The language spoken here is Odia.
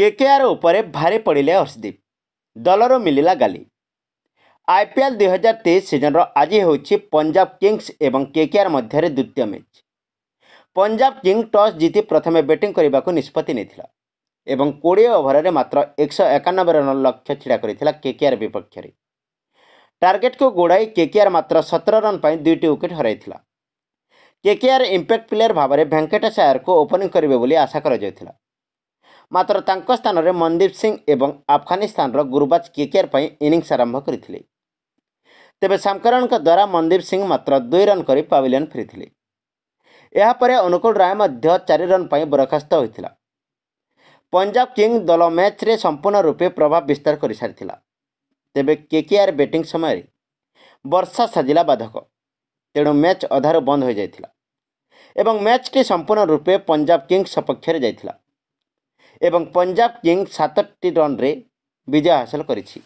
କେକେଆର୍ ଉପରେ ଭାରି ପଡ଼ିଲେ ହର୍ଷଦୀପ ଦଳରୁ ମିଳିଲା ଗାଲି ଆଇ ପି ଏଲ୍ ଦୁଇହଜାର ତେଇଶ ସିଜନ୍ର ଆଜି ହେଉଛି ପଞ୍ଜାବ କିଙ୍ଗସ୍ ଏବଂ କେକେଆର୍ ମଧ୍ୟରେ ଦ୍ୱିତୀୟ ମ୍ୟାଚ୍ ପଞ୍ଜାବ କିଙ୍ଗ ଟସ୍ ଜିତି ପ୍ରଥମେ ବ୍ୟାଟିଂ କରିବାକୁ ନିଷ୍ପତ୍ତି ନେଇଥିଲା ଏବଂ କୋଡ଼ିଏ ଓଭରରେ ମାତ୍ର ଏକଶହ ଏକାନବେ ରନ୍ ଲକ୍ଷ୍ୟ ଛିଡ଼ା କରିଥିଲା କେକେଆର୍ ବିପକ୍ଷରେ ଟାର୍ଗେଟ୍କୁ ଗୋଡ଼ାଇ କେକେଆର୍ ମାତ୍ର ସତର ରନ୍ ପାଇଁ ଦୁଇଟି ୱିକେଟ୍ ହରାଇଥିଲା କେକେଆର୍ ଇମ୍ପାକ୍ଟ ପ୍ଲେୟର୍ ଭାବରେ ଭେଙ୍କଟେଶ ଆୟରକୁ ଓପନିଂ କରିବେ ବୋଲି ଆଶା କରାଯାଉଥିଲା ମାତ୍ର ତାଙ୍କ ସ୍ଥାନରେ ମନଦୀପ ସିଂ ଏବଂ ଆଫଗାନିସ୍ତାନର ଗୁରୁବାଜ କେକେଆର୍ ପାଇଁ ଇନିଂସ ଆରମ୍ଭ କରିଥିଲେ ତେବେ ସାମକରଣଙ୍କ ଦ୍ୱାରା ମନଦୀପ ସିଂ ମାତ୍ର ଦୁଇ ରନ୍ କରି ପାଭିଲିୟନ୍ ଫେରିଥିଲେ ଏହାପରେ ଅନୁକୂଳ ରାୟ ମଧ୍ୟ ଚାରି ରନ୍ ପାଇଁ ବରଖାସ୍ତ ହୋଇଥିଲା ପଞ୍ଜାବ କିଙ୍ଗ ଦଳ ମ୍ୟାଚ୍ରେ ସମ୍ପୂର୍ଣ୍ଣ ରୂପେ ପ୍ରଭାବ ବିସ୍ତାର କରିସାରିଥିଲା ତେବେ କେକେଆର୍ ବ୍ୟାଟିଂ ସମୟରେ ବର୍ଷା ସାଜିଲା ବାଧକ ତେଣୁ ମ୍ୟାଚ୍ ଅଧାରୁ ବନ୍ଦ ହୋଇଯାଇଥିଲା ଏବଂ ମ୍ୟାଚ୍ଟି ସମ୍ପୂର୍ଣ୍ଣ ରୂପେ ପଞ୍ଜାବ କିଙ୍ଗ ସପକ୍ଷରେ ଯାଇଥିଲା এবং পাঞ্জাব কিংস 77 রান রে বিজা حاصل কৰিছি